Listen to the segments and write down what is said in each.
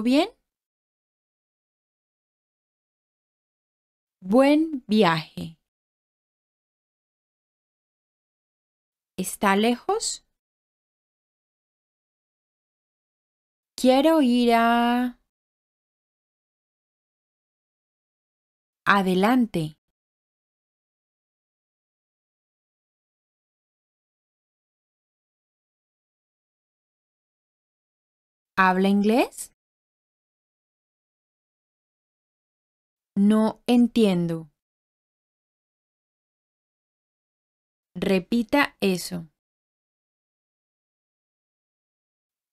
bien? Buen viaje. ¿Está lejos? Quiero ir a... Adelante. ¿Habla inglés? No entiendo. Repita eso.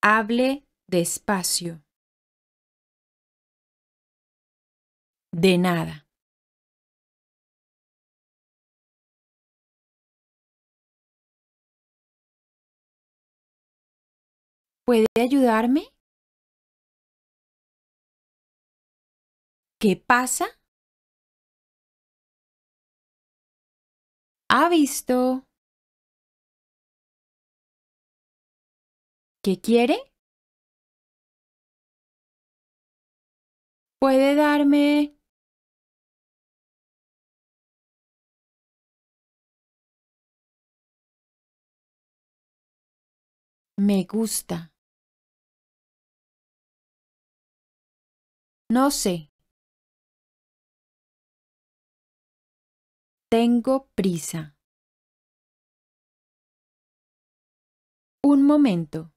Hable despacio. De nada. ¿Puede ayudarme? ¿Qué pasa? ha visto ¿Qué quiere? ¿Puede darme Me gusta. No sé. Tengo prisa. Un momento.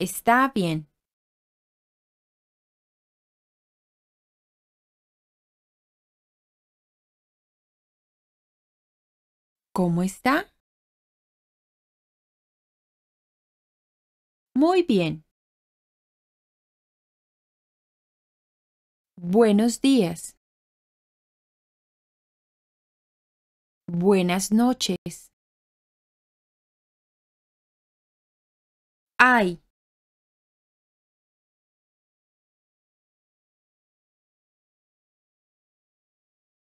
Está bien. ¿Cómo está? Muy bien. Buenos días. Buenas noches. Ay.